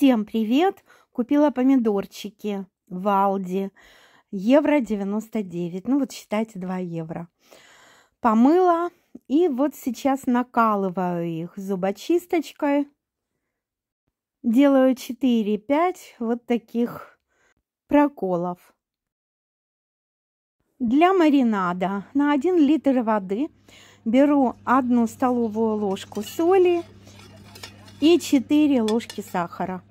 Всем привет! Купила помидорчики в Алди. Евро 99. Ну вот считайте 2 евро. Помыла и вот сейчас накалываю их зубочисточкой. Делаю 4-5 вот таких проколов. Для маринада на 1 литр воды беру одну столовую ложку соли и 4 ложки сахара.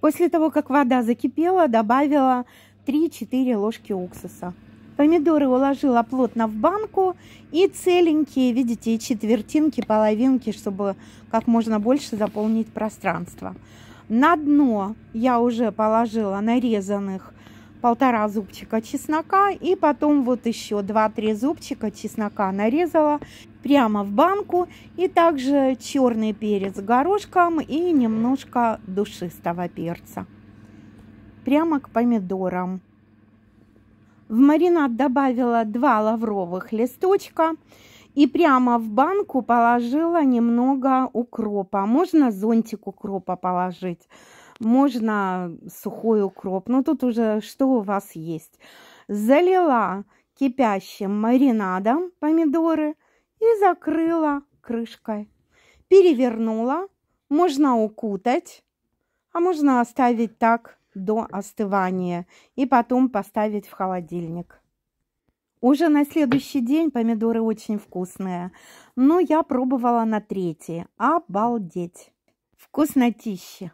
После того, как вода закипела, добавила 3-4 ложки уксуса. Помидоры уложила плотно в банку и целенькие, видите, четвертинки, половинки, чтобы как можно больше заполнить пространство. На дно я уже положила нарезанных полтора зубчика чеснока и потом вот еще 2-3 зубчика чеснока нарезала прямо в банку и также черный перец горошком и немножко душистого перца прямо к помидорам. В маринад добавила 2 лавровых листочка и прямо в банку положила немного укропа. Можно зонтик укропа положить можно сухой укроп, но тут уже что у вас есть. Залила кипящим маринадом помидоры и закрыла крышкой. Перевернула, можно укутать, а можно оставить так до остывания и потом поставить в холодильник. Уже на следующий день помидоры очень вкусные, но я пробовала на третий. Обалдеть! Вкуснотища!